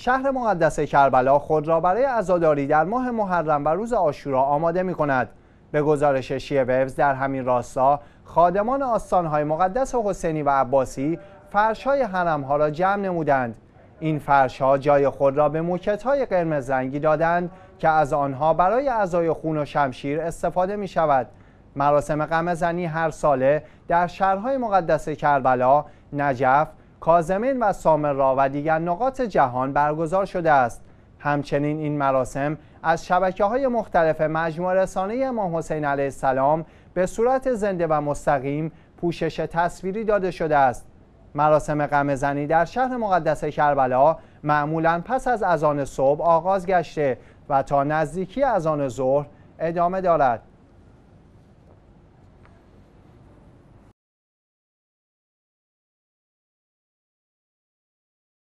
شهر مقدس کربلا خود را برای عزاداری در ماه محرم و روز آشورا آماده می کند. به گزارش شیعه در همین راستا خادمان آستانهای مقدس حسینی و عباسی فرشهای حرمها را جمع نمودند. این فرشها جای خود را به موکتهای قرمز رنگی دادند که از آنها برای اعضای خون و شمشیر استفاده می شود. مراسم قمزنی هر ساله در شهرهای مقدس کربلا، نجف، کازمین و را و دیگر نقاط جهان برگزار شده است همچنین این مراسم از شبکه های مختلف مجموع رسانه امام حسین علیه السلام به صورت زنده و مستقیم پوشش تصویری داده شده است مراسم قمزنی در شهر مقدس کربلا معمولا پس از اذان صبح آغاز گشته و تا نزدیکی اذان ظهر ادامه دارد